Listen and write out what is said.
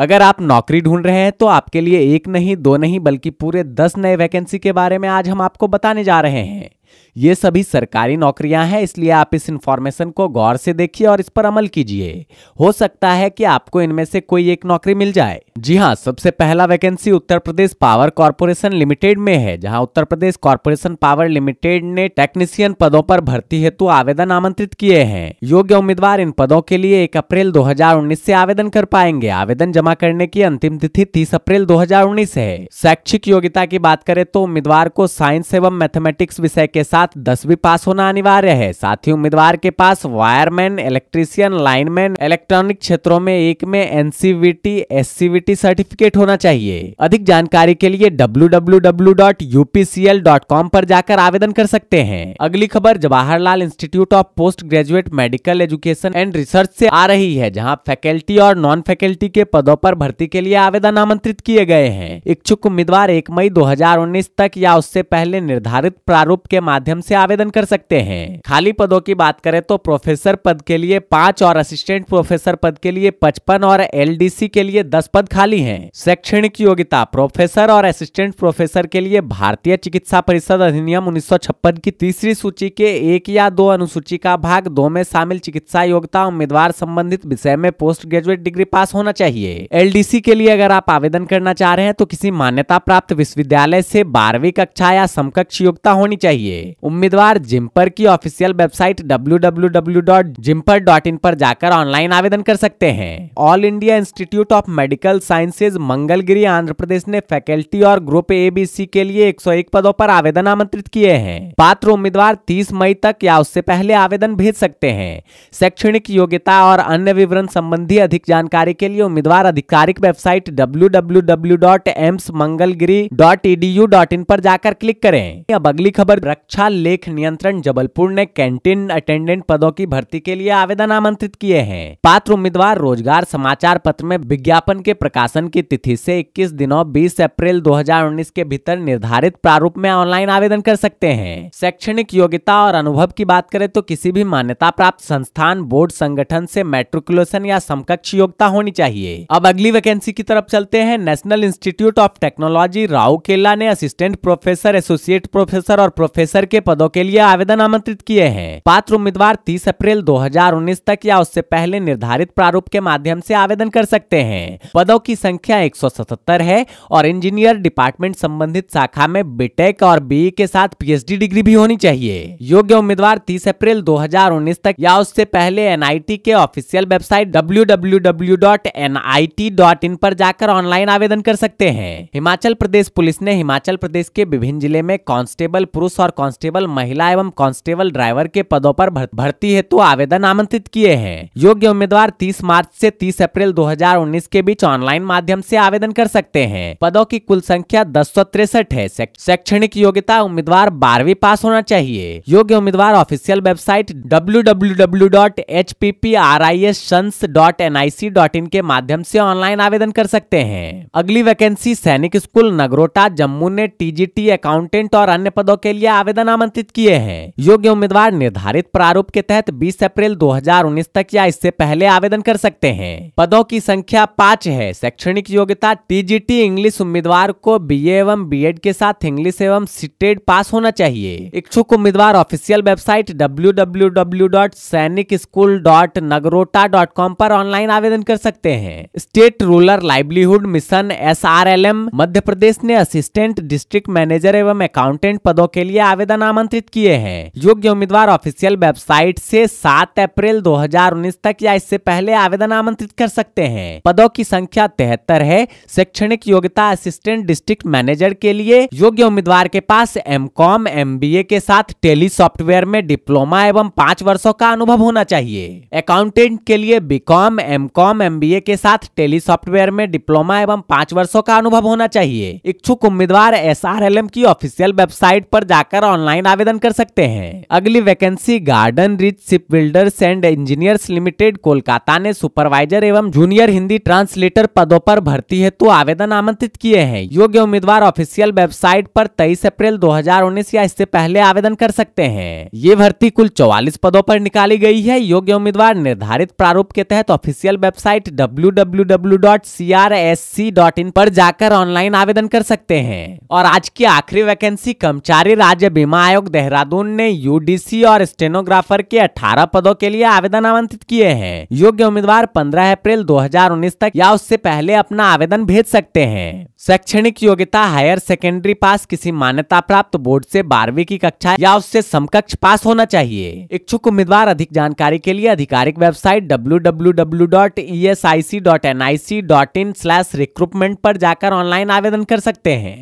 अगर आप नौकरी ढूंढ रहे हैं तो आपके लिए एक नहीं दो नहीं बल्कि पूरे दस नए वैकेंसी के बारे में आज हम आपको बताने जा रहे हैं ये सभी सरकारी नौकरियां हैं इसलिए आप इस इंफॉर्मेशन को गौर से देखिए और इस पर अमल कीजिए हो सकता है कि आपको इनमें से कोई एक नौकरी मिल जाए जी हाँ सबसे पहला vacancy Uttar Pradesh power corporation limited में है जहां Uttar Pradesh corporation power limited ने टेक्नीशियन पदों पर भर्ती हेतु आवेदन आमंत्रित किए हैं योग्य उम्मीदवार इन पदों के लिए एक अप्रैल दो से आवेदन कर पाएंगे आवेदन जमा करने की अंतिम तिथि तीस अप्रैल दो है शैक्षिक योग्यता की बात करें तो उम्मीदवार को साइंस एवं मैथमेटिक्स विषय के के साथ दसवीं पास होना अनिवार्य है साथ ही उम्मीदवार के पास वायरमैन इलेक्ट्रीशियन लाइनमैन इलेक्ट्रॉनिक क्षेत्रों में एक में एनसीवीटी एससीवीटी सर्टिफिकेट होना चाहिए अधिक जानकारी के लिए डब्ल्यू पर जाकर आवेदन कर सकते हैं अगली खबर Jawaharlal institute of post graduate medical education and research से आ रही है जहां फैकल्टी और नॉन फैकल्टी के पदों पर भर्ती के लिए आवेदन आमंत्रित किए गए हैं इच्छुक उम्मीदवार एक मई 2019 तक या उससे पहले निर्धारित प्रारूप के माध्यम से आवेदन कर सकते हैं खाली पदों की बात करें तो प्रोफेसर पद के लिए पाँच और असिस्टेंट प्रोफेसर पद के लिए पचपन और एल के लिए दस पद खाली है शैक्षणिक योग्यता प्रोफेसर और असिस्टेंट प्रोफेसर के लिए भारतीय चिकित्सा परिषद अधिनियम उन्नीस की तीसरी सूची के एक या दो अनुसूची का भाग दो में शामिल चिकित्सा योग्यता उम्मीदवार संबंधित विषय में पोस्ट ग्रेजुएट डिग्री पास होना चाहिए एलडीसी के लिए अगर आप आवेदन करना चाह रहे हैं तो किसी मान्यता प्राप्त विश्वविद्यालय से बारहवीं कक्षा या समकक्ष योग्यता होनी चाहिए उम्मीदवार जिम्पर की ऑफिशियल वेबसाइट www.jimper.in पर जाकर ऑनलाइन आवेदन कर सकते हैं all India institute of medical sciences Mangalagiri Andhra Pradesh ने फैकल्टी और ग्रुप ए बी सी के लिए 101 पदों पर आवेदन आमंत्रित किए हैं पात्र उम्मीदवार 30 मई तक या उससे पहले आवेदन भेज सकते हैं शैक्षणिक योग्यता और अन्य विवरण संबंधी अधिक जानकारी के लिए उम्मीदवार आधिकारिक वेबसाइट डब्ल्यू पर जाकर क्लिक करें अब अगली खबर कक्षा अच्छा लेख नियंत्रण जबलपुर ने कैंटीन अटेंडेंट पदों की भर्ती के लिए आवेदन आमंत्रित किए हैं पात्र उम्मीदवार रोजगार समाचार पत्र में विज्ञापन के प्रकाशन की तिथि से 21 दिनों 20 अप्रैल 2019 के भीतर निर्धारित प्रारूप में ऑनलाइन आवेदन कर सकते हैं शैक्षणिक योग्यता और अनुभव की बात करें तो किसी भी मान्यता प्राप्त संस्थान बोर्ड संगठन से मेट्रिकुलेशन या समकक्ष योग्यता होनी चाहिए अब अगली वैकेंसी की तरफ चलते हैं national institute of technology Rourkela ने असिस्टेंट प्रोफेसर एसोसिएट प्रोफेसर और प्रोफेसर प्रोफेसर के पदों के लिए आवेदन आमंत्रित किए हैं पात्र उम्मीदवार 30 अप्रैल 2019 तक या उससे पहले निर्धारित प्रारूप के माध्यम से आवेदन कर सकते हैं पदों की संख्या एक है और इंजीनियर डिपार्टमेंट संबंधित शाखा में बीटेक और बी e के साथ पीएचडी डिग्री भी होनी चाहिए योग्य उम्मीदवार तीस अप्रैल 2019 तक या उससे पहले एनआईटी के ऑफिशियल वेबसाइट www.nit.in पर जाकर ऑनलाइन आवेदन कर सकते हैं हिमाचल प्रदेश पुलिस ने हिमाचल प्रदेश के विभिन्न जिले में कांस्टेबल पुरुष और कांस्टेबल महिला एवं कांस्टेबल ड्राइवर के पदों पर भर्ती हेतु तो आवेदन आमंत्रित किए हैं योग्य उम्मीदवार 30 मार्च से 30 अप्रैल 2019 के बीच ऑनलाइन माध्यम से आवेदन कर सकते हैं पदों की कुल संख्या दस है शैक्षणिक योग्यता उम्मीदवार बारहवीं पास होना चाहिए योग्य उम्मीदवार ऑफिसियल वेबसाइट डब्ल्यू के माध्यम से ऑनलाइन आवेदन कर सकते हैं अगली वैकेंसी सैनिक स्कूल नगरोटा जम्मू ने टीजीटी अकाउंटेंट और अन्य पदों के लिए आवेदन आवेदन आमंत्रित किए हैं योग्य उम्मीदवार निर्धारित प्रारूप के तहत 20 अप्रैल 2019 तक या इससे पहले आवेदन कर सकते हैं पदों की संख्या पाँच है शैक्षणिक योग्यता टीजीटी इंग्लिश उम्मीदवार को बी एवं बी के साथ इंग्लिश एवं सीटेड e पास होना चाहिए इच्छुक उम्मीदवार ऑफिशियल वेबसाइट डब्ल्यू पर ऑनलाइन आवेदन कर सकते हैं state rural livelihood mission S Madhya Pradesh ने असिस्टेंट डिस्ट्रिक्ट मैनेजर एवं अकाउंटेंट पदों के लिए आवेदन आवेदन आमंत्रित किए हैं योग्य उम्मीदवार ऑफिशियल वेबसाइट से 7 अप्रैल 2019 तक या इससे पहले आवेदन आमंत्रित कर सकते हैं पदों की संख्या तिहत्तर है शैक्षणिक योग्यता असिस्टेंट डिस्ट्रिक्ट मैनेजर के लिए योग्य उम्मीदवार के पास एम कॉम के साथ टेली सॉफ्टवेयर में डिप्लोमा एवं पाँच वर्षो का अनुभव होना चाहिए अकाउंटेंट के लिए बीकॉम एम कॉम के साथ टेली सॉफ्टवेयर में डिप्लोमा एवं पांच वर्षो का अनुभव होना चाहिए इच्छुक उम्मीदवार एस की ऑफिशियल वेबसाइट पर जाकर ऑनलाइन आवेदन कर सकते हैं अगली vacancy garden reach ship builders and engineers limited Kolkata ने सुपरवाइजर एवं जूनियर हिंदी ट्रांसलेटर पदों पर भर्ती हेतु आवेदन आमंत्रित किए हैं योग्य उम्मीदवार ऑफिशियल वेबसाइट पर 23 अप्रैल 2019 या इससे पहले आवेदन कर सकते हैं ये भर्ती कुल 44 पदों पर निकाली गई है योग्य उम्मीदवार निर्धारित प्रारूप के तहत ऑफिशियल वेबसाइट डब्ल्यू पर जाकर ऑनलाइन आवेदन कर सकते हैं और आज की आखिरी वैकेंसी कर्मचारी राज्य बीमा आयोग देहरादून ने यूडीसी और स्टेनोग्राफर के 18 पदों के लिए आवेदन आमंत्रित किए हैं योग्य उम्मीदवार 15 अप्रैल 2019 तक या उससे पहले अपना आवेदन भेज सकते हैं शैक्षणिक योग्यता हायर सेकेंडरी पास किसी मान्यता प्राप्त बोर्ड से बारहवीं की कक्षा या उससे समकक्ष पास होना चाहिए इच्छुक उम्मीदवार अधिक जानकारी के लिए आधिकारिक वेबसाइट डब्ल्यू e पर जाकर ऑनलाइन आवेदन कर सकते हैं